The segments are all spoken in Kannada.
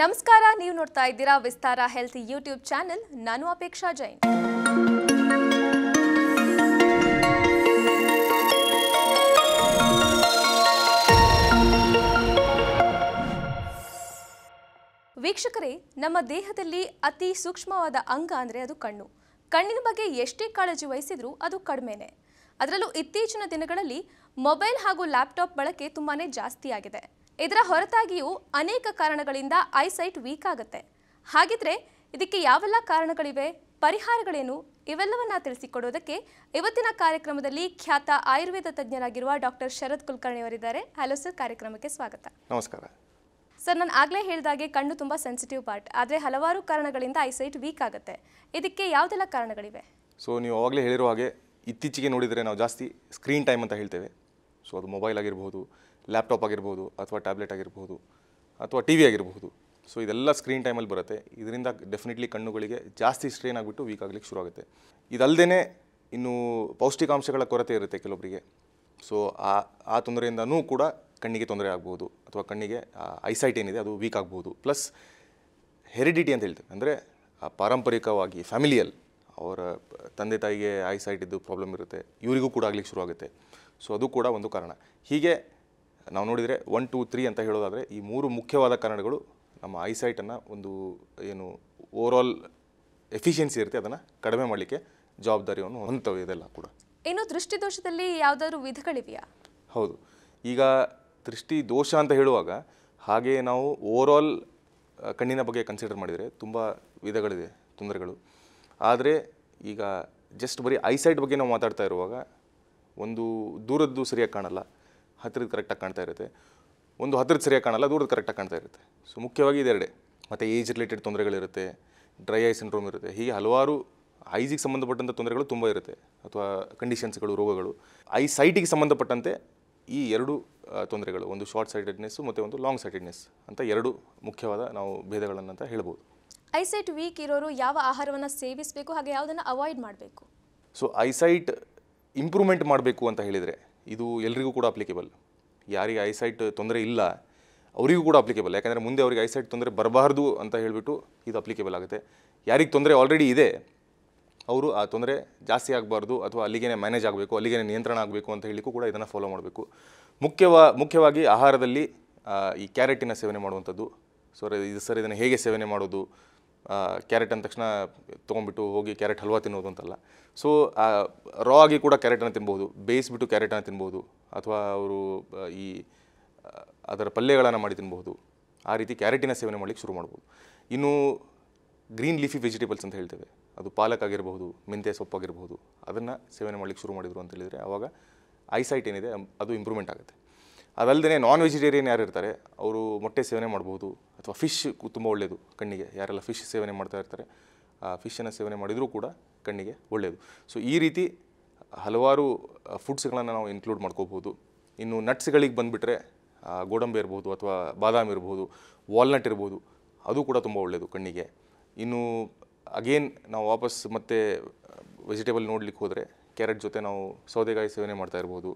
ನಮಸ್ಕಾರ ನೀವು ನೋಡ್ತಾ ಇದ್ದೀರಾ ವಿಸ್ತಾರ ಹೆಲ್ತ್ ಯೂಟ್ಯೂಬ್ ಚಾನೆಲ್ ನಾನು ಅಪೇಕ್ಷಾ ಜೈನ್ ವೀಕ್ಷಕರೇ ನಮ್ಮ ದೇಹದಲ್ಲಿ ಅತಿ ಸೂಕ್ಷ್ಮವಾದ ಅಂಗ ಅಂದರೆ ಅದು ಕಣ್ಣು ಕಣ್ಣಿನ ಬಗ್ಗೆ ಎಷ್ಟೇ ಕಾಳಜಿ ವಹಿಸಿದ್ರೂ ಅದು ಕಡಿಮೆನೆ ಅದರಲ್ಲೂ ಇತ್ತೀಚಿನ ದಿನಗಳಲ್ಲಿ ಮೊಬೈಲ್ ಹಾಗೂ ಲ್ಯಾಪ್ಟಾಪ್ ಬಳಕೆ ತುಂಬಾ ಜಾಸ್ತಿಯಾಗಿದೆ ಇದರ ಹೊರತಾಗಿಯೂ ಅನೇಕ ಕಾರಣಗಳಿಂದ ಐಸೈಟ್ ವೀಕ್ ಆಗುತ್ತೆ ಹಾಗಿದ್ರೆ ಇದಕ್ಕೆ ಯಾವೆಲ್ಲ ಕಾರಣಗಳಿವೆ ಪರಿಹಾರಗಳೇನು ಇವೆಲ್ಲವನ್ನ ತಿಳಿಸಿಕೊಡೋದಕ್ಕೆ ಇವತ್ತಿನ ಕಾರ್ಯಕ್ರಮದಲ್ಲಿ ಖ್ಯಾತ ಆಯುರ್ವೇದ ತಜ್ಞರಾಗಿರುವ ಡಾಕ್ಟರ್ ಶರತ್ ಕುಲಕರ್ಣಿ ಅವರಿದ್ದಾರೆ ಹಲೋ ಸರ್ ಕಾರ್ಯಕ್ರಮಕ್ಕೆ ಸ್ವಾಗತ ನಮಸ್ಕಾರ ಸರ್ ನಾನು ಆಗಲೇ ಹೇಳಿದಾಗೆ ಕಣ್ಣು ತುಂಬ ಸೆನ್ಸಿಟಿವ್ ಪಾರ್ಟ್ ಆದರೆ ಹಲವಾರು ಕಾರಣಗಳಿಂದ ಐಸೈಟ್ ವೀಕ್ ಆಗುತ್ತೆ ಇದಕ್ಕೆ ಯಾವುದೆಲ್ಲ ಕಾರಣಗಳಿವೆ ಸೊ ನೀವು ಆವಾಗಲೇ ಹೇಳಿರೋ ಹಾಗೆ ಇತ್ತೀಚೆಗೆ ನೋಡಿದರೆ ನಾವು ಜಾಸ್ತಿ ಸ್ಕ್ರೀನ್ ಟೈಮ್ ಅಂತ ಹೇಳ್ತೇವೆ ಸೊ ಅದು ಮೊಬೈಲ್ ಆಗಿರ್ಬೋದು ಲ್ಯಾಪ್ಟಾಪ್ ಆಗಿರ್ಬೋದು ಅಥವಾ ಟ್ಯಾಬ್ಲೆಟ್ ಆಗಿರ್ಬೋದು ಅಥವಾ ಟಿ ವಿ ಆಗಿರಬಹುದು ಸೊ ಇದೆಲ್ಲ ಸ್ಕ್ರೀನ್ ಟೈಮಲ್ಲಿ ಬರುತ್ತೆ ಇದರಿಂದ ಡೆಫಿನೆಟ್ಲಿ ಕಣ್ಣುಗಳಿಗೆ ಜಾಸ್ತಿ ಸ್ಟ್ರೈನ್ ಆಗಿಬಿಟ್ಟು ವೀಕ್ ಆಗಲಿಕ್ಕೆ ಶುರು ಆಗುತ್ತೆ ಇದಲ್ಲದೇ ಇನ್ನು ಪೌಷ್ಟಿಕಾಂಶಗಳ ಕೊರತೆ ಇರುತ್ತೆ ಕೆಲವೊಬ್ಬರಿಗೆ ಸೊ ಆ ಆ ತೊಂದರೆಯಿಂದನೂ ಕೂಡ ಕಣ್ಣಿಗೆ ತೊಂದರೆ ಆಗ್ಬೋದು ಅಥವಾ ಕಣ್ಣಿಗೆ ಐಸೈಟ್ ಏನಿದೆ ಅದು ವೀಕ್ ಆಗ್ಬೋದು ಪ್ಲಸ್ ಹೆರಿಡಿಟಿ ಅಂತ ಹೇಳ್ತೀವಿ ಅಂದರೆ ಪಾರಂಪರಿಕವಾಗಿ ಫ್ಯಾಮಿಲಿಯಲ್ ಅವರ ತಂದೆ ತಾಯಿಗೆ ಐಸೈಟ್ ಇದ್ದು ಪ್ರಾಬ್ಲಮ್ ಇರುತ್ತೆ ಇವರಿಗೂ ಕೂಡ ಆಗಲಿಕ್ಕೆ ಶುರು ಆಗುತ್ತೆ ಸೊ ಅದು ಕೂಡ ಒಂದು ಕಾರಣ ಹೀಗೆ ನಾವು ನೋಡಿದರೆ ಒನ್ ಟೂ ತ್ರೀ ಅಂತ ಹೇಳೋದಾದರೆ ಈ ಮೂರು ಮುಖ್ಯವಾದ ಕಾರಣಗಳು ನಮ್ಮ ಐಸೈಟನ್ನು ಒಂದು ಏನು ಆಲ್ ಎಫಿಷಿಯನ್ಸಿ ಇರುತ್ತೆ ಅದನ್ನು ಕಡಿಮೆ ಮಾಡಲಿಕ್ಕೆ ಜವಾಬ್ದಾರಿಯನ್ನು ಹೊಂದ್ತವೆ ಇದೆಲ್ಲ ಕೂಡ ಇನ್ನು ದೃಷ್ಟಿದೋಷದಲ್ಲಿ ಯಾವುದಾದ್ರು ವಿಧಗಳಿವೆಯಾ ಹೌದು ಈಗ ದೃಷ್ಟಿ ದೋಷ ಅಂತ ಹೇಳುವಾಗ ಹಾಗೆ ನಾವು ಓವರ್ಆಲ್ ಕಣ್ಣಿನ ಬಗ್ಗೆ ಕನ್ಸಿಡರ್ ಮಾಡಿದರೆ ತುಂಬ ವಿಧಗಳಿದೆ ತೊಂದರೆಗಳು ಆದರೆ ಈಗ ಜಸ್ಟ್ ಬರೀ ಐಸೈಟ್ ಬಗ್ಗೆ ನಾವು ಮಾತಾಡ್ತಾ ಇರುವಾಗ ಒಂದು ದೂರದ್ದು ಸರಿಯಾಗಿ ಕಾಣಲ್ಲ ಹತ್ತಿರದ ಕರೆಕ್ಟಾಗಿ ಕಾಣ್ತಾ ಇರುತ್ತೆ ಒಂದು ಹತ್ತಿರದ ಸರಿಯಾಗಿ ಕಾಣಲ್ಲ ದೂರದ ಕರೆಕ್ಟಾಗಿ ಕಾಣ್ತಾ ಇರುತ್ತೆ ಸೊ ಮುಖ್ಯವಾಗಿ ಇದೆರಡೆ ಮತ್ತು ಏಜ್ ರಿಲೇಟೆಡ್ ತೊಂದರೆಗಳಿರುತ್ತೆ ಡ್ರೈ ಐ ಸಿಂಡ್ರೋಮ್ ಇರುತ್ತೆ ಹೀಗೆ ಹಲವಾರು ಐಜಿಗೆ ಸಂಬಂಧಪಟ್ಟಂಥ ತೊಂದರೆಗಳು ತುಂಬ ಇರುತ್ತೆ ಅಥವಾ ಕಂಡೀಷನ್ಸ್ಗಳು ರೋಗಗಳು ಐ ಸೈಟಿಗೆ ಸಂಬಂಧಪಟ್ಟಂತೆ ಈ ಎರಡು ತೊಂದರೆಗಳು ಒಂದು ಶಾರ್ಟ್ ಸೈಟೆಡ್ನೆಸ್ಸು ಮತ್ತು ಒಂದು ಲಾಂಗ್ ಸೈಟೆಡ್ನೆಸ್ ಅಂತ ಎರಡು ಮುಖ್ಯವಾದ ನಾವು ಭೇದಗಳನ್ನು ಅಂತ ಹೇಳ್ಬೋದು ಐಸೈಟ್ ವೀಕ್ ಇರೋರು ಯಾವ ಆಹಾರವನ್ನು ಸೇವಿಸಬೇಕು ಹಾಗೆ ಯಾವುದನ್ನು ಅವಾಯ್ಡ್ ಮಾಡಬೇಕು ಸೊ ಐಸೈಟ್ ಇಂಪ್ರೂವ್ಮೆಂಟ್ ಮಾಡಬೇಕು ಅಂತ ಹೇಳಿದರೆ ಇದು ಎಲ್ರಿಗೂ ಕೂಡ ಅಪ್ಲಿಕೇಬಲ್ ಯಾರಿಗೆ ಐಸೈಟ್ ತೊಂದರೆ ಇಲ್ಲ ಅವರಿಗೂ ಕೂಡ ಅಪ್ಲಿಕೇಬಲ್ ಯಾಕಂದರೆ ಮುಂದೆ ಅವರಿಗೆ ಐಸೈಟ್ ತೊಂದರೆ ಬರಬಾರ್ದು ಅಂತ ಹೇಳಿಬಿಟ್ಟು ಇದು ಅಪ್ಲಿಕೇಬಲ್ ಆಗುತ್ತೆ ಯಾರಿಗೆ ತೊಂದರೆ ಆಲ್ರೆಡಿ ಇದೆ ಅವರು ಆ ತೊಂದರೆ ಜಾಸ್ತಿ ಆಗಬಾರ್ದು ಅಥವಾ ಅಲ್ಲಿಗೆ ಮ್ಯಾನೇಜ್ ಆಗಬೇಕು ಅಲ್ಲಿಗೆ ನಿಯಂತ್ರಣ ಆಗಬೇಕು ಅಂತ ಹೇಳಿಕ್ಕೂ ಕೂಡ ಇದನ್ನು ಫಾಲೋ ಮಾಡಬೇಕು ಮುಖ್ಯವಾ ಮುಖ್ಯವಾಗಿ ಆಹಾರದಲ್ಲಿ ಈ ಕ್ಯಾರೆಟಿನ ಸೇವನೆ ಮಾಡುವಂಥದ್ದು ಸರ್ ಇದು ಸರ್ ಇದನ್ನು ಹೇಗೆ ಸೇವನೆ ಮಾಡೋದು ಕ್ಯಾರೆಟ್ ಅಂದ ತಕ್ಷಣ ತೊಗೊಂಬಿಟ್ಟು ಹೋಗಿ ಕ್ಯಾರೆಟ್ ಹಲ್ವಾ ತಿನ್ನೋದು ಅಂತಲ್ಲ ಸೊ ರಾ ಆಗಿ ಕೂಡ ಕ್ಯಾರೆಟನ್ನು ತಿನ್ಬೋದು ಬೇಯಿಸಿಬಿಟ್ಟು ಕ್ಯಾರೆಟನ್ನು ತಿನ್ಬೋದು ಅಥವಾ ಅವರು ಈ ಅದರ ಪಲ್ಯಗಳನ್ನು ಮಾಡಿ ತಿನ್ಬೋದು ಆ ರೀತಿ ಕ್ಯಾರೆಟಿನ ಸೇವನೆ ಮಾಡಲಿಕ್ಕೆ ಶುರು ಮಾಡ್ಬೋದು ಇನ್ನು ಗ್ರೀನ್ ಲೀಫಿ ವೆಜಿಟೇಬಲ್ಸ್ ಅಂತ ಹೇಳ್ತೇವೆ ಅದು ಪಾಲಕ್ ಆಗಿರಬಹುದು ಮೆಂತ್ಯ ಸೊಪ್ಪಾಗಿರ್ಬೋದು ಅದನ್ನು ಸೇವನೆ ಮಾಡಲಿಕ್ಕೆ ಶುರು ಮಾಡಿದರು ಅಂತ ಹೇಳಿದರೆ ಆವಾಗ ಐಸೈಟ್ ಏನಿದೆ ಅದು ಇಂಪ್ರೂವ್ಮೆಂಟ್ ಆಗುತ್ತೆ ಅದಲ್ಲದೆ ನಾನ್ ವೆಜಿಟೇರಿಯನ್ ಯಾರು ಇರ್ತಾರೆ ಅವರು ಮೊಟ್ಟೆ ಸೇವನೆ ಮಾಡ್ಬೋದು ಅಥವಾ ಫಿಶ್ ತುಂಬ ಒಳ್ಳೆಯದು ಕಣ್ಣಿಗೆ ಯಾರೆಲ್ಲ ಫಿಶ್ ಸೇವನೆ ಮಾಡ್ತಾ ಇರ್ತಾರೆ ಫಿಶನ್ನು ಸೇವನೆ ಮಾಡಿದರೂ ಕೂಡ ಕಣ್ಣಿಗೆ ಒಳ್ಳೆಯದು ಸೊ ಈ ರೀತಿ ಹಲವಾರು ಫುಡ್ಸ್ಗಳನ್ನು ನಾವು ಇನ್ಕ್ಲೂಡ್ ಮಾಡ್ಕೋಬೋದು ಇನ್ನು ನಟ್ಸ್ಗಳಿಗೆ ಬಂದುಬಿಟ್ರೆ ಗೋಡಂಬಿ ಇರ್ಬೋದು ಅಥವಾ ಬಾದಾಮಿ ಇರ್ಬೋದು ವಾಲ್ನಟ್ ಇರ್ಬೋದು ಅದು ಕೂಡ ತುಂಬ ಒಳ್ಳೆಯದು ಕಣ್ಣಿಗೆ ಇನ್ನು ಅಗೇನ್ ನಾವು ವಾಪಸ್ ಮತ್ತೆ ವೆಜಿಟೇಬಲ್ ನೋಡಲಿಕ್ಕೆ ಹೋದರೆ ಕ್ಯಾರೆಟ್ ಜೊತೆ ನಾವು ಸೌದೆಕಾಯಿ ಸೇವನೆ ಮಾಡ್ತಾ ಇರ್ಬೋದು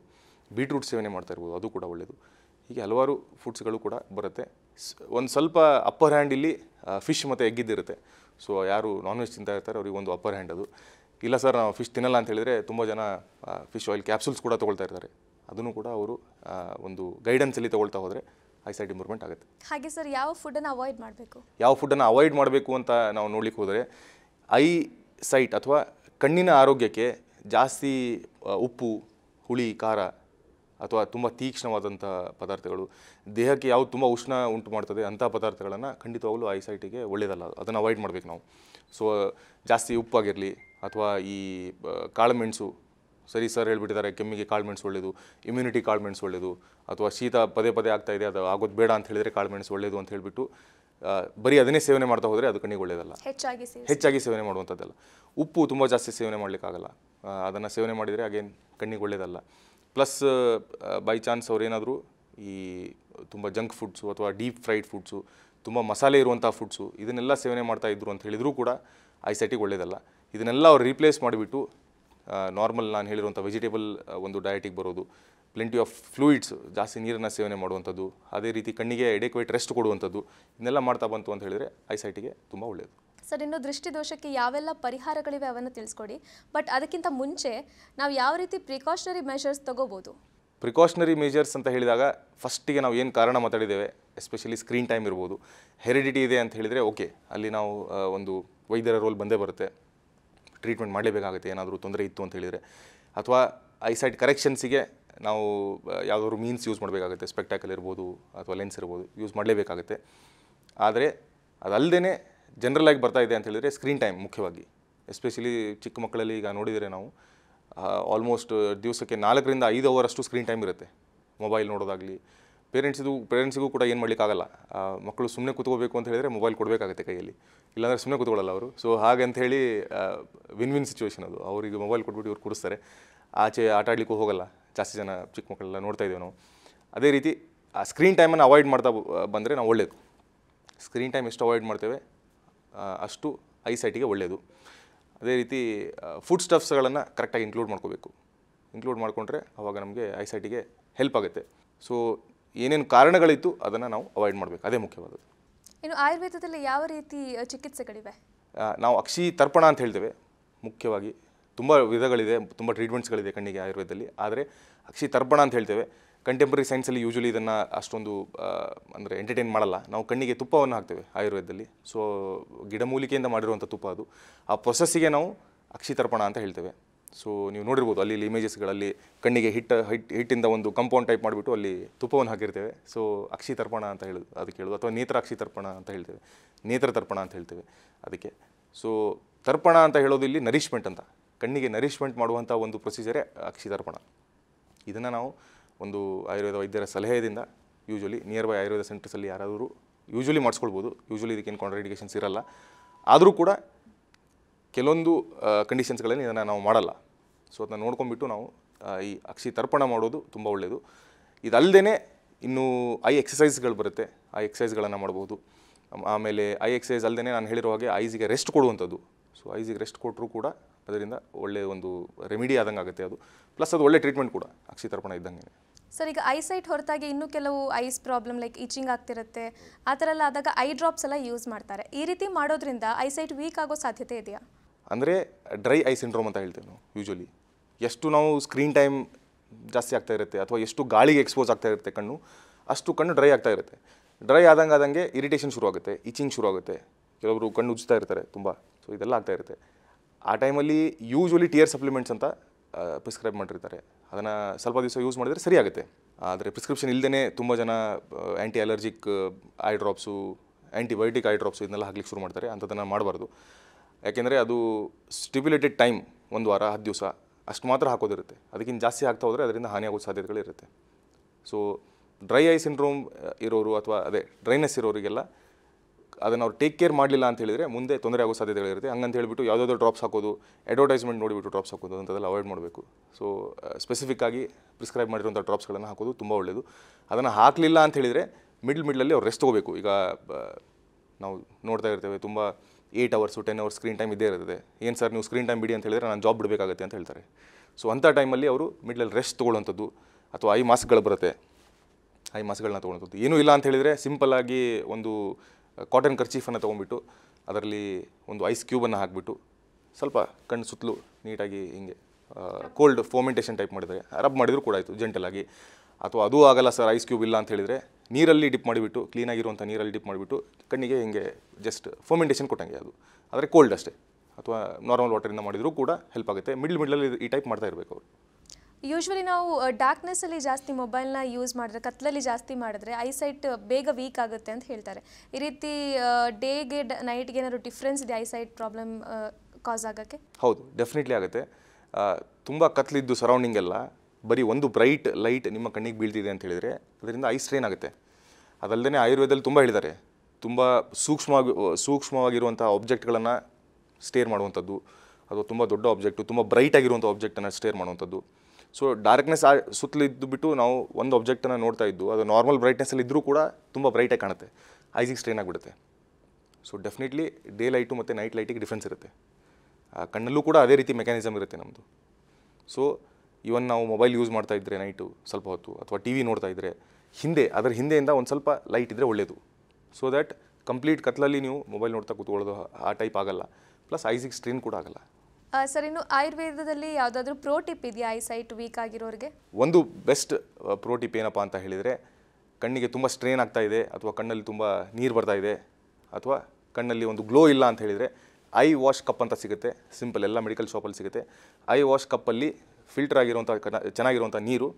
ಬೀಟ್ರೂಟ್ ಸೇವನೆ ಮಾಡ್ತಾ ಇರ್ಬೋದು ಅದು ಕೂಡ ಒಳ್ಳೆಯದು ಹೀಗೆ ಹಲವಾರು ಫುಡ್ಸ್ಗಳು ಕೂಡ ಬರುತ್ತೆ ಒಂದು ಸ್ವಲ್ಪ ಅಪ್ಪರ್ ಹ್ಯಾಂಡ್ ಇಲ್ಲಿ ಫಿಶ್ ಮತ್ತು ಎಗ್ಗಿದ್ದಿರುತ್ತೆ ಸೊ ಯಾರು ನಾನ್ ವೆಜ್ ತಿಂತಾ ಇರ್ತಾರೆ ಅವ್ರಿಗೆ ಒಂದು ಅಪ್ಪರ್ ಹ್ಯಾಂಡ್ ಅದು ಇಲ್ಲ ಸರ್ ನಾವು ಫಿಶ್ ತಿನ್ನಲ್ಲ ಅಂತ ಹೇಳಿದರೆ ತುಂಬ ಜನ ಫಿಶ್ ಆಯಿಲ್ ಕ್ಯಾಪ್ಸೂಲ್ಸ್ ಕೂಡ ತೊಗೊಳ್ತಾ ಇರ್ತಾರೆ ಅದನ್ನು ಕೂಡ ಅವರು ಒಂದು ಗೈಡೆನ್ಸಲ್ಲಿ ತೊಗೊಳ್ತಾ ಹೋದರೆ ಐ ಸೈಡ್ ಇಂಪ್ರೂವ್ಮೆಂಟ್ ಆಗುತ್ತೆ ಹಾಗೆ ಸರ್ ಯಾವ ಫುಡ್ಡನ್ನು ಅವಾಯ್ಡ್ ಮಾಡಬೇಕು ಯಾವ ಫುಡ್ಡನ್ನು ಅವಾಯ್ಡ್ ಮಾಡಬೇಕು ಅಂತ ನಾವು ನೋಡ್ಲಿಕ್ಕೆ ಹೋದರೆ ಐ ಸೈಟ್ ಅಥವಾ ಕಣ್ಣಿನ ಆರೋಗ್ಯಕ್ಕೆ ಜಾಸ್ತಿ ಉಪ್ಪು ಹುಳಿ ಖಾರ ಅಥವಾ ತುಂಬ ತೀಕ್ಷ್ಣವಾದಂಥ ಪದಾರ್ಥಗಳು ದೇಹಕ್ಕೆ ಯಾವುದು ತುಂಬ ಉಷ್ಣ ಉಂಟು ಮಾಡ್ತದೆ ಅಂಥ ಪದಾರ್ಥಗಳನ್ನು ಖಂಡಿತವಾಗಲೂ ಐಸೈಟಿಗೆ ಒಳ್ಳೆಯದಲ್ಲ ಅದನ್ನು ಅವಾಯ್ಡ್ ಮಾಡಬೇಕು ನಾವು ಸೊ ಜಾಸ್ತಿ ಉಪ್ಪಾಗಿರಲಿ ಅಥವಾ ಈ ಕಾಳುಮೆಣಸು ಸರಿ ಸರ್ ಹೇಳ್ಬಿಟ್ಟಿದ್ದಾರೆ ಕೆಮ್ಮಿಗೆ ಕಾಳುಮೆಣಸು ಒಳ್ಳೆಯದು ಇಮ್ಯುನಿಟಿ ಕಾಳುಮೆಣಸು ಒಳ್ಳೆಯದು ಅಥವಾ ಶೀತ ಪದೇ ಪದೇ ಆಗ್ತಾ ಇದೆ ಅದು ಆಗೋದು ಬೇಡ ಅಂತ ಹೇಳಿದರೆ ಕಾಳುಮೆಣಸು ಒಳ್ಳೆಯದು ಅಂತ ಹೇಳಿಬಿಟ್ಟು ಬರೀ ಅದನ್ನೇ ಸೇವನೆ ಮಾಡ್ತಾ ಹೋದರೆ ಅದು ಕಣ್ಣಿಗೆ ಒಳ್ಳೆಯದಲ್ಲ ಹೆಚ್ಚಾಗಿ ಹೆಚ್ಚಾಗಿ ಸೇವನೆ ಮಾಡುವಂಥದ್ದಲ್ಲ ಉಪ್ಪು ತುಂಬ ಜಾಸ್ತಿ ಸೇವನೆ ಮಾಡಲಿಕ್ಕಾಗಲ್ಲ ಅದನ್ನು ಸೇವನೆ ಮಾಡಿದರೆ ಅಗೇನ್ ಕಣ್ಣಿಗೆ ಒಳ್ಳೆಯದಲ್ಲ ಪ್ಲಸ್ ಬೈ ಚಾನ್ಸ್ ಅವರೇನಾದರೂ ಈ ತುಂಬ ಜಂಕ್ ಫುಡ್ಸು ಅಥವಾ ಡೀಪ್ ಫ್ರೈಡ್ ಫುಡ್ಸು ತುಂಬ ಮಸಾಲೆ ಇರುವಂಥ ಫುಡ್ಸು ಇದನ್ನೆಲ್ಲ ಸೇವನೆ ಮಾಡ್ತಾ ಇದ್ರು ಅಂತ ಹೇಳಿದರೂ ಕೂಡ ಐಸೈಟಿಗೆ ಒಳ್ಳೆಯದಲ್ಲ ಇದನ್ನೆಲ್ಲ ಅವ್ರು ರೀಪ್ಲೇಸ್ ಮಾಡಿಬಿಟ್ಟು ನಾರ್ಮಲ್ ನಾನು ಹೇಳಿರುವಂಥ ವೆಜಿಟೇಬಲ್ ಒಂದು ಡಯಟಿಗೆ ಬರೋದು ಪ್ಲೆಂಟಿ ಆಫ್ ಫ್ಲೂಯಿಡ್ಸ್ ಜಾಸ್ತಿ ನೀರನ್ನು ಸೇವನೆ ಮಾಡುವಂಥದ್ದು ಅದೇ ರೀತಿ ಕಣ್ಣಿಗೆ ಎಡೆಕ್ವೇಟ್ ರೆಸ್ಟ್ ಕೊಡುವಂಥದ್ದು ಇದನ್ನೆಲ್ಲ ಮಾಡ್ತಾ ಬಂತು ಅಂತ ಹೇಳಿದರೆ ಸೈಟಿಗೆ ತುಂಬ ಒಳ್ಳೆಯದು ಸರ್ ಇನ್ನು ದೃಷ್ಟಿದೋಷಕ್ಕೆ ಯಾವೆಲ್ಲ ಪರಿಹಾರಗಳಿವೆ ಅವನ್ನು ತಿಳಿಸ್ಕೊಡಿ ಬಟ್ ಅದಕ್ಕಿಂತ ಮುಂಚೆ ನಾವು ಯಾವ ರೀತಿ ಪ್ರಿಕಾಷನರಿ ಮೆಷರ್ಸ್ ತಗೋಬೋದು ಪ್ರಿಕಾಷನರಿ ಮೆಷರ್ಸ್ ಅಂತ ಹೇಳಿದಾಗ ಫಸ್ಟಿಗೆ ನಾವು ಏನು ಕಾರಣ ಮಾತಾಡಿದ್ದೇವೆ ಎಸ್ಪೆಷಲಿ ಸ್ಕ್ರೀನ್ ಟೈಮ್ ಇರ್ಬೋದು ಹೆರಿಡಿಟಿ ಇದೆ ಅಂತ ಹೇಳಿದರೆ ಓಕೆ ಅಲ್ಲಿ ನಾವು ಒಂದು ವೈದ್ಯರ ರೋಲ್ ಬಂದೇ ಬರುತ್ತೆ ಟ್ರೀಟ್ಮೆಂಟ್ ಮಾಡಲೇಬೇಕಾಗುತ್ತೆ ಏನಾದರೂ ತೊಂದರೆ ಇತ್ತು ಅಂತ ಹೇಳಿದರೆ ಅಥವಾ ಐಸೈಟ್ ಕರೆಕ್ಷನ್ಸಿಗೆ ನಾವು ಯಾವುದಾದ್ರು ಮೀನ್ಸ್ ಯೂಸ್ ಮಾಡಬೇಕಾಗುತ್ತೆ ಸ್ಪೆಕ್ಟಾಕಲ್ ಇರ್ಬೋದು ಅಥವಾ ಲೆನ್ಸ್ ಇರ್ಬೋದು ಯೂಸ್ ಮಾಡಲೇಬೇಕಾಗುತ್ತೆ ಆದರೆ ಅದಲ್ಲದೇ ಜನರಲಾಗಿ ಬರ್ತಾ ಇದೆ ಅಂತ ಹೇಳಿದರೆ ಸ್ಕ್ರೀನ್ ಟೈಮ್ ಮುಖ್ಯವಾಗಿ ಎಸ್ಪೆಷಲಿ ಚಿಕ್ಕ ಮಕ್ಕಳಲ್ಲಿ ಈಗ ನೋಡಿದರೆ ನಾವು ಆಲ್ಮೋಸ್ಟ್ ದಿವಸಕ್ಕೆ ನಾಲ್ಕರಿಂದ ಐದು ಅಷ್ಟು ಸ್ಕ್ರೀನ್ ಟೈಮ್ ಇರುತ್ತೆ ಮೊಬೈಲ್ ನೋಡೋದಾಗಲಿ ಪೇರೆಂಟ್ಸಿದು ಪೇರೆಂಟ್ಸಿಗೂ ಕೂಡ ಏನು ಮಾಡಲಿಕ್ಕಾಗಲ್ಲ ಮಕ್ಕಳು ಸುಮ್ಮನೆ ಕೂತ್ಕೋಬೇಕು ಅಂತ ಹೇಳಿದರೆ ಮೊಬೈಲ್ ಕೊಡಬೇಕಾಗುತ್ತೆ ಕೈಯಲ್ಲಿ ಇಲ್ಲಾಂದರೆ ಸುಮ್ಮನೆ ಕೂತ್ಕೊಳ್ಳಲ್ಲ ಅವರು ಸೊ ಹಾಗೆ ಹೇಳಿ ವಿನ್ ವಿನ್ ಸಿಚುವೇಷನ್ ಅದು ಅವರಿಗೆ ಮೊಬೈಲ್ ಕೊಟ್ಬಿಟ್ಟು ಇವ್ರು ಕೂರಿಸ್ತಾರೆ ಆಚೆ ಆಟ ಆಡ್ಲಿಕ್ಕೂ ಹೋಗಲ್ಲ ಜಾಸ್ತಿ ಜನ ಚಿಕ್ಕ ಮಕ್ಕಳೆಲ್ಲ ನೋಡ್ತಾ ಇದ್ದೇವೆ ನಾವು ಅದೇ ರೀತಿ ಆ ಸ್ಕ್ರೀನ್ ಟೈಮನ್ನು ಅವಾಯ್ಡ್ ಮಾಡ್ತಾ ಬಂದರೆ ನಾವು ಒಳ್ಳೆಯದು ಸ್ಕ್ರೀನ್ ಟೈಮ್ ಎಷ್ಟು ಅವಾಯ್ಡ್ ಮಾಡ್ತೇವೆ ಅಷ್ಟು ಐಸೈಟಿಗೆ ಒಳ್ಳೆಯದು ಅದೇ ರೀತಿ ಫುಡ್ ಸ್ಟಫ್ಸ್ಗಳನ್ನು ಕರೆಕ್ಟಾಗಿ ಇನ್ಕ್ಲೂಡ್ ಮಾಡ್ಕೋಬೇಕು ಇನ್ಕ್ಲೂಡ್ ಮಾಡಿಕೊಂಡ್ರೆ ಆವಾಗ ನಮಗೆ ಸೈಟಿಗೆ ಹೆಲ್ಪ್ ಆಗುತ್ತೆ ಸೊ ಏನೇನು ಕಾರಣಗಳಿತ್ತು ಅದನ್ನು ನಾವು ಅವಾಯ್ಡ್ ಮಾಡಬೇಕು ಅದೇ ಮುಖ್ಯವಾದದ್ದು ಇನ್ನು ಆಯುರ್ವೇದದಲ್ಲಿ ಯಾವ ರೀತಿ ಚಿಕಿತ್ಸೆಗಳಿವೆ ನಾವು ಅಕ್ಷಿ ತರ್ಪಣ ಅಂತ ಹೇಳ್ತೇವೆ ಮುಖ್ಯವಾಗಿ ತುಂಬ ವಿಧಗಳಿದೆ ತುಂಬ ಟ್ರೀಟ್ಮೆಂಟ್ಸ್ಗಳಿದೆ ಕಣ್ಣಿಗೆ ಆಯುರ್ವೇದದಲ್ಲಿ ಆದರೆ ಅಕ್ಷಿ ತರ್ಪಣ ಅಂತ ಹೇಳ್ತೇವೆ ಕಂಟೆಂಪ್ರರಿ ಸೈನ್ಸಲ್ಲಿ ಯೂಶಲಿ ಇದನ್ನು ಅಷ್ಟೊಂದು ಅಂದರೆ ಎಂಟರ್ಟೈನ್ ಮಾಡಲ್ಲ ನಾವು ಕಣ್ಣಿಗೆ ತುಪ್ಪವನ್ನು ಹಾಕ್ತೇವೆ ಆಯುರ್ವೇದದಲ್ಲಿ ಸೊ ಗಿಡಮೂಲಿಕೆಯಿಂದ ಮಾಡಿರುವಂಥ ತುಪ್ಪ ಅದು ಆ ಪ್ರೊಸೆಸ್ಸಿಗೆ ನಾವು ಅಕ್ಷಿತರ್ಪಣ ಅಂತ ಹೇಳ್ತೇವೆ ಸೊ ನೀವು ನೋಡಿರ್ಬೋದು ಅಲ್ಲಿ ಇಮೇಜಸ್ಗಳಲ್ಲಿ ಕಣ್ಣಿಗೆ ಹಿಟ್ಟ ಹಿಟ್ ಹಿಟ್ಟಿಂದ ಒಂದು ಕಂಪೌಂಡ್ ಟೈಪ್ ಮಾಡಿಬಿಟ್ಟು ಅಲ್ಲಿ ತುಪ್ಪವನ್ನು ಹಾಕಿರ್ತೇವೆ ಸೊ ಅಕ್ಷಿತರ್ಪಣ ಅಂತ ಹೇಳೋದು ಅದಕ್ಕೆ ಹೇಳೋದು ಅಥವಾ ನೇತ್ರ ತರ್ಪಣ ಅಂತ ಹೇಳ್ತೇವೆ ನೇತ್ರ ತರ್ಪಣ ಅಂತ ಹೇಳ್ತೇವೆ ಅದಕ್ಕೆ ಸೊ ತರ್ಪಣ ಅಂತ ಹೇಳೋದು ಇಲ್ಲಿ ನರಿಶ್ಮೆಂಟ್ ಅಂತ ಕಣ್ಣಿಗೆ ನರಿಶ್ಮೆಂಟ್ ಮಾಡುವಂಥ ಒಂದು ಪ್ರೊಸೀಜರೇ ತರ್ಪಣ ಇದನ್ನು ನಾವು ಒಂದು ಆಯುರ್ವೇದ ವೈದ್ಯರ ಸಲಹೆಯಿಂದ ಯೂಶ್ವಲಿ ನಿಯರ್ ಬೈ ಆಯುರ್ವೇದ ಸೆಂಟರ್ಸಲ್ಲಿ ಯಾರಾದರೂ ಯೂಶ್ವಲಿ ಮಾಡಿಸ್ಕೊಳ್ಬೋದು ಯೂಶ್ವಲಿ ಇದಕ್ಕೇನು ಕಾಂಟ್ರಾಡಿಕೇಷನ್ಸ್ ಇರಲ್ಲ ಆದರೂ ಕೂಡ ಕೆಲವೊಂದು ಕಂಡೀಷನ್ಸ್ಗಳಲ್ಲಿ ಇದನ್ನು ನಾವು ಮಾಡಲ್ಲ ಸೊ ಅದನ್ನ ನೋಡ್ಕೊಂಬಿಟ್ಟು ನಾವು ಈ ಅಕ್ಷಿ ತರ್ಪಣ ಮಾಡೋದು ತುಂಬ ಒಳ್ಳೆಯದು ಇದಲ್ಲದೆ ಇನ್ನೂ ಐ ಎಕ್ಸಸೈಸ್ಗಳು ಬರುತ್ತೆ ಐ ಎಕ್ಸಸೈಸ್ಗಳನ್ನು ಮಾಡ್ಬೋದು ಆಮೇಲೆ ಐ ಎಕ್ಸಸೈಸ್ ಅಲ್ಲದೆ ನಾನು ಹೇಳಿರೋ ಹಾಗೆ ಐಸಿಗೆ ರೆಸ್ಟ್ ಕೊಡುವಂಥದ್ದು ಸೊ ಐಸಿಗೆ ರೆಸ್ಟ್ ಕೊಟ್ಟರೂ ಕೂಡ ಅದರಿಂದ ಒಳ್ಳೆಯ ಒಂದು ರೆಮಿಡಿ ಆದಂಗೆ ಆಗುತ್ತೆ ಅದು ಪ್ಲಸ್ ಅದು ಒಳ್ಳೆ ಟ್ರೀಟ್ಮೆಂಟ್ ಕೂಡ ಅಕ್ಷಿ ತರ್ಪಣ ಇದ್ದಂಗೆ ಸರ್ ಈಗ ಐಸೈಟ್ ಹೊರತಾಗಿ ಇನ್ನೂ ಕೆಲವು ಐಸ್ ಪ್ರಾಬ್ಲಮ್ ಲೈಕ್ ಇಚಿಂಗ್ ಆಗ್ತಿರುತ್ತೆ ಆ ಥರ ಎಲ್ಲ ಆದಾಗ ಐ ಡ್ರಾಪ್ಸ್ ಎಲ್ಲ ಯೂಸ್ ಮಾಡ್ತಾರೆ ಈ ರೀತಿ ಮಾಡೋದ್ರಿಂದ ಐಸೈಟ್ ವೀಕ್ ಆಗೋ ಸಾಧ್ಯತೆ ಇದೆಯಾ ಅಂದರೆ ಡ್ರೈ ಐ ಸಿಂಡ್ರೋಮ್ ಅಂತ ಹೇಳ್ತೇವೆ ನಾವು ಯೂಶ್ವಲಿ ಎಷ್ಟು ನಾವು ಸ್ಕ್ರೀನ್ ಟೈಮ್ ಜಾಸ್ತಿ ಆಗ್ತಾ ಇರುತ್ತೆ ಅಥವಾ ಎಷ್ಟು ಗಾಳಿಗೆ ಎಕ್ಸ್ಪೋಸ್ ಆಗ್ತಾ ಇರುತ್ತೆ ಕಣ್ಣು ಅಷ್ಟು ಕಣ್ಣು ಡ್ರೈ ಆಗ್ತಾ ಇರುತ್ತೆ ಡ್ರೈ ಆದಂಗೆ ಆದಂಗೆ ಇರಿಟೇಷನ್ ಶುರು ಆಗುತ್ತೆ ಇಚಿಂಗ್ ಶುರು ಆಗುತ್ತೆ ಕೆಲವರು ಕಣ್ಣು ಉಜ್ತಾ ಇರ್ತಾರೆ ತುಂಬ ಸೊ ಇದೆಲ್ಲ ಆಗ್ತಾ ಇರುತ್ತೆ ಆ ಟೈಮಲ್ಲಿ ಯೂಶ್ವಲಿ ಟಿಯರ್ ಸಪ್ಲಿಮೆಂಟ್ಸ್ ಅಂತ ಪ್ರಿಸ್ಕ್ರೈಬ್ ಮಾಡಿರ್ತಾರೆ ಅದನ್ನು ಸ್ವಲ್ಪ ದಿವಸ ಯೂಸ್ ಮಾಡಿದರೆ ಸರಿಯಾಗುತ್ತೆ ಆದರೆ ಪ್ರಿಸ್ಕ್ರಿಪ್ಷನ್ ಇಲ್ಲದೇ ತುಂಬ ಜನ anti allergic eye drops antibiotic eye drops ಇದನ್ನೆಲ್ಲ ಹಾಕ್ಲಿಕ್ಕೆ ಶುರು ಮಾಡ್ತಾರೆ ಅಂಥದ್ದನ್ನು ಮಾಡಬಾರ್ದು ಯಾಕೆಂದರೆ ಅದು ಸ್ಟಿಬ್ಯುಲೇಟೆಡ್ ಟೈಮ್ ಒಂದು ವಾರ ಹತ್ತು ದಿವಸ ಅಷ್ಟು ಮಾತ್ರ ಹಾಕೋದಿರುತ್ತೆ ಅದಕ್ಕಿಂತ ಜಾಸ್ತಿ ಆಗ್ತಾ ಹೋದರೆ ಅದರಿಂದ ಹಾನಿಯಾಗೋ ಸಾಧ್ಯತೆಗಳಿರುತ್ತೆ ಸೊ ಡ್ರೈ ಐ ಸಿಂಡ್ರೋಮ್ ಇರೋರು ಅಥವಾ ಅದೇ ಡ್ರೈನೆಸ್ ಇರೋರಿಗೆಲ್ಲ ಅದನ್ನು ಅವ್ರು ಟೇಕ್ ಕೇರ್ ಮಾಡಲಿಲ್ಲ ಅಂತ ಹೇಳಿದರೆ ಮುಂದೆ ತೊಂದರೆ ಆಗೋ ಸಾಧ್ಯತೆಗಳಿರುತ್ತೆ ಹಂಗಂತ ಹೇಳಿಬಿಟ್ಟು ಯಾವುದಾದ್ರು ಡ್ರಾಪ್ಸ್ ಹಾಕೋದು ಅಡ್ವರ್ಟೈಸ್ಮೆಂಟ್ ನೋಡಿಬಿಟ್ಟು ಡ್ರಾಪ್ಸ್ ಹಾಕೋದು ಅಂಥದ್ದೆಲ್ಲ ಅವಾಯ್ಡ್ ಮಾಡಬೇಕು ಸೊ ಸ್ಪೆಸಿಫಿಕ್ ಆಗಿ ಪ್ರಿಸ್ಕ್ರೈಬ್ ಮಾಡಿರುವಂಥ ಡ್ರಾಪ್ಸ್ಗಳನ್ನು ಹಾಕೋದು ತುಂಬ ಒಳ್ಳೆಯದು ಅದನ್ನು ಹಾಕಲಿಲ್ಲ ಅಂತ ಹೇಳಿದರೆ ಮಿಡ್ಲ್ ಮಿಡ್ಲಲ್ಲಿ ಅವ್ರು ರೆಸ್ಟ್ ಹೋಗಬೇಕು ಈಗ ನಾವು ನೋಡ್ತಾ ಇರ್ತೇವೆ ತುಂಬ eight hours ten hours screen time ಇದೇ ಇರುತ್ತೆ ಏನು ಸರ್ ನೀವು ಸ್ಕ್ರೀನ್ ಟೈಮ್ ಬಿಡಿ ಅಂತ ಹೇಳಿದರೆ ನಾನು ಜಾಬ್ ಬಿಡಬೇಕಾಗತ್ತೆ ಅಂತ ಹೇಳ್ತಾರೆ ಸೊ ಅಂಥ ಟೈಮಲ್ಲಿ ಅವರು ಮಿಡ್ಲಲ್ಲಿ ರೆಸ್ಟ್ ತೊಗೊಳ್ಳೋಂಥದ್ದು ಅಥವಾ ಐ ಮಾಸ್ಕ್ಗಳು ಬರುತ್ತೆ ಐ ಮಾಸ್ಕ್ಗಳನ್ನ ತೊಗೊಳೋಂಥದ್ದು ಏನೂ ಇಲ್ಲ ಅಂತ ಹೇಳಿದರೆ ಸಿಂಪಲ್ಲಾಗಿ ಒಂದು ಕಾಟನ್ ಕರ್ಚೀಫನ್ನು ತೊಗೊಂಡ್ಬಿಟ್ಟು ಅದರಲ್ಲಿ ಒಂದು ಐಸ್ ಕ್ಯೂಬನ್ನು ಹಾಕಿಬಿಟ್ಟು ಸ್ವಲ್ಪ ಕಣ್ಣು ಸುತ್ತಲೂ ನೀಟಾಗಿ ಹಿಂಗೆ ಕೋಲ್ಡ್ ಫೋಮೆಂಟೇಷನ್ ಟೈಪ್ ಮಾಡಿದರೆ ರಬ್ ಮಾಡಿದರೂ ಕೂಡ ಆಯಿತು ಜೆಂಟಲಾಗಿ ಅಥವಾ ಅದೂ ಆಗಲ್ಲ ಸರ್ ಐಸ್ ಕ್ಯೂಬ್ ಇಲ್ಲ ಅಂತ ಹೇಳಿದರೆ ನೀರಲ್ಲಿ ಡಿಪ್ ಮಾಡಿಬಿಟ್ಟು ಕ್ಲೀನಾಗಿರುವಂಥ ನೀರಲ್ಲಿ ಡಿಪ್ ಮಾಡಿಬಿಟ್ಟು ಕಣ್ಣಿಗೆ ಹಿಂಗೆ ಜಸ್ಟ್ ಫೋಮೆಂಟೇಷನ್ ಕೊಟ್ಟಂಗೆ ಅದು ಆದರೆ ಕೋಲ್ಡ್ ಅಷ್ಟೇ ಅಥವಾ ನಾರ್ಮಲ್ ವಾಟರಿಂದ ಮಾಡಿದರೂ ಕೂಡ ಹೆಲ್ಪ್ ಆಗುತ್ತೆ ಮಿಡ್ಲ್ ಮಿಡ್ಲಲ್ಲಿ ಈ ಟೈಪ್ ಮಾಡ್ತಾ ಇರಬೇಕು ಅವರು ಯೂಶ್ವಲಿ ನಾವು ಡಾರ್ಕ್ನೆಸ್ಸಲ್ಲಿ ಜಾಸ್ತಿ ಮೊಬೈಲ್ನ ಯೂಸ್ ಮಾಡಿದ್ರೆ ಕತ್ತಲಲ್ಲಿ ಜಾಸ್ತಿ ಮಾಡಿದ್ರೆ ಐಸೈಟ್ ಬೇಗ ವೀಕ್ ಆಗುತ್ತೆ ಅಂತ ಹೇಳ್ತಾರೆ ಈ ರೀತಿ ಡೇಗೆ ನೈಟ್ಗೆ ಏನಾದ್ರು ಡಿಫ್ರೆನ್ಸ್ ಇದೆ ಐಸೈಟ್ ಪ್ರಾಬ್ಲಮ್ ಕಾಸ್ ಆಗೋಕ್ಕೆ ಹೌದು ಡೆಫಿನೆಟ್ಲಿ ಆಗುತ್ತೆ ತುಂಬ ಕತ್ಲಿದ್ದು ಸರೌಂಡಿಂಗ್ ಎಲ್ಲ ಬರೀ ಒಂದು ಬ್ರೈಟ್ ಲೈಟ್ ನಿಮ್ಮ ಕಣ್ಣಿಗೆ ಬೀಳ್ತಿದೆ ಅಂತ ಹೇಳಿದರೆ ಅದರಿಂದ ಐ ಸ್ಟ್ರೈನ್ ಆಗುತ್ತೆ ಅದಲ್ಲದೆ ಆಯುರ್ವೇದದಲ್ಲಿ ತುಂಬ ಹೇಳಿದ್ದಾರೆ ತುಂಬ ಸೂಕ್ಷ್ಮವಾಗಿ ಸೂಕ್ಷ್ಮವಾಗಿರುವಂಥ ಆಬ್ಜೆಕ್ಟ್ಗಳನ್ನು ಸ್ಟೇರ್ ಮಾಡುವಂಥದ್ದು ಅದು ತುಂಬ ದೊಡ್ಡ ಆಬ್ಜೆಕ್ಟು ತುಂಬ ಬ್ರೈಟ್ ಆಗಿರುವಂಥ ಆಬ್ಜೆಕ್ಟನ್ನು ಸ್ಟೇರ್ ಮಾಡುವಂಥದ್ದು ಸೊ ಡಾರ್ಕ್ನೆಸ್ ಆ ಸುತ್ತಲಿದ್ದು ಬಿಟ್ಟು ನಾವು ಒಂದು ಆಬ್ಜೆಕ್ಟನ್ನು ನೋಡ್ತಾ ಇದ್ದು ಅದು ನಾರ್ಮಲ್ ಬ್ರೈಟ್ನೆಸ್ಸಲ್ಲಿ ಇದ್ದರೂ ಕೂಡ ತುಂಬ ಬ್ರೈಟಾಗಿ ಕಾಣುತ್ತೆ ಐಸಿಗೆ ಸ್ಟ್ರೈನ್ ಆಗಿಬಿಡುತ್ತೆ ಸೊ ಡೆಫಿನೆಟ್ಲಿ ಡೇ ಲೈಟು ಮತ್ತು ನೈಟ್ ಲೈಟಿಗೆ ಡಿಫ್ರೆನ್ಸ್ ಇರುತ್ತೆ ಆ ಕಣ್ಣಲ್ಲೂ ಕೂಡ ಅದೇ ರೀತಿ ಮೆಕ್ಯಾನಿಸಮ್ ಇರುತ್ತೆ ನಮ್ಮದು ಸೊ ಇವನ್ ನಾವು ಮೊಬೈಲ್ ಯೂಸ್ ಮಾಡ್ತಾ ಇದ್ದರೆ ನೈಟು ಸ್ವಲ್ಪ ಹೊತ್ತು ಅಥವಾ ಟಿ ವಿ ನೋಡ್ತಾ ಇದ್ದರೆ ಹಿಂದೆ ಅದರ ಹಿಂದೆಯಿಂದ ಒಂದು ಸ್ವಲ್ಪ ಲೈಟ್ ಇದ್ದರೆ ಒಳ್ಳೆಯದು ಸೊ ದ್ಯಾಟ್ ಕಂಪ್ಲೀಟ್ ಕತ್ಲಲ್ಲಿ ನೀವು ಮೊಬೈಲ್ ನೋಡ್ತಾ ಕೂತ್ಕೊಳ್ಳೋದು ಆ ಟೈಪ್ ಆಗಲ್ಲ ಪ್ಲಸ್ ಐಸಿಗೆ ಸ್ಟ್ರೀನ್ ಕೂಡ ಆಗಲ್ಲ ಸರ್ ಇನ್ನು ಆಯುರ್ವೇದದಲ್ಲಿ ಯಾವುದಾದ್ರೂ ಪ್ರೋಟಿಪ್ ಇದೆಯಾ ಐ ಸೈಟ್ ವೀಕ್ ಆಗಿರೋರಿಗೆ ಒಂದು ಬೆಸ್ಟ್ ಪ್ರೋಟಿಪ್ ಏನಪ್ಪ ಅಂತ ಹೇಳಿದರೆ ಕಣ್ಣಿಗೆ ತುಂಬ ಸ್ಟ್ರೈನ್ ಆಗ್ತಾ ಇದೆ ಅಥವಾ ಕಣ್ಣಲ್ಲಿ ತುಂಬ ನೀರು ಬರ್ತಾ ಇದೆ ಅಥವಾ ಕಣ್ಣಲ್ಲಿ ಒಂದು ಗ್ಲೋ ಇಲ್ಲ ಅಂತ ಹೇಳಿದರೆ ಐ ವಾಶ್ ಕಪ್ ಅಂತ ಸಿಗುತ್ತೆ ಸಿಂಪಲ್ ಎಲ್ಲ ಮೆಡಿಕಲ್ ಶಾಪಲ್ಲಿ ಸಿಗುತ್ತೆ ಐ ವಾಶ್ ಕಪ್ಪಲ್ಲಿ ಫಿಲ್ಟರ್ ಆಗಿರುವಂಥ ಚೆನ್ನಾಗಿರುವಂಥ ನೀರು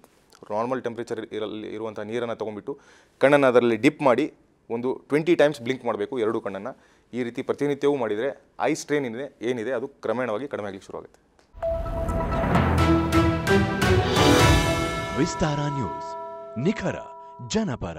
ನಾರ್ಮಲ್ ಟೆಂಪ್ರೇಚರ್ ಇರಲ್ಲಿ ಇರುವಂಥ ನೀರನ್ನು ತೊಗೊಂಡ್ಬಿಟ್ಟು ಕಣ್ಣನ್ನು ಅದರಲ್ಲಿ ಡಿಪ್ ಮಾಡಿ ಒಂದು ಟ್ವೆಂಟಿ ಟೈಮ್ಸ್ ಬ್ಲಿಂಕ್ ಮಾಡಬೇಕು ಎರಡು ಕಣ್ಣನ್ನು ಈ ರೀತಿ ಪ್ರತಿನಿತ್ಯವೂ ಮಾಡಿದರೆ ಐ ಸ್ಟ್ರೇನ್ ಏನಿದೆ ಏನಿದೆ ಅದು ಕ್ರಮೇಣವಾಗಿ ಕಡಿಮೆ ಆಗಲಿಕ್ಕೆ ಶುರುವಾಗುತ್ತೆ ವಿಸ್ತಾರ ನ್ಯೂಸ್ ನಿಖರ ಜನಪರ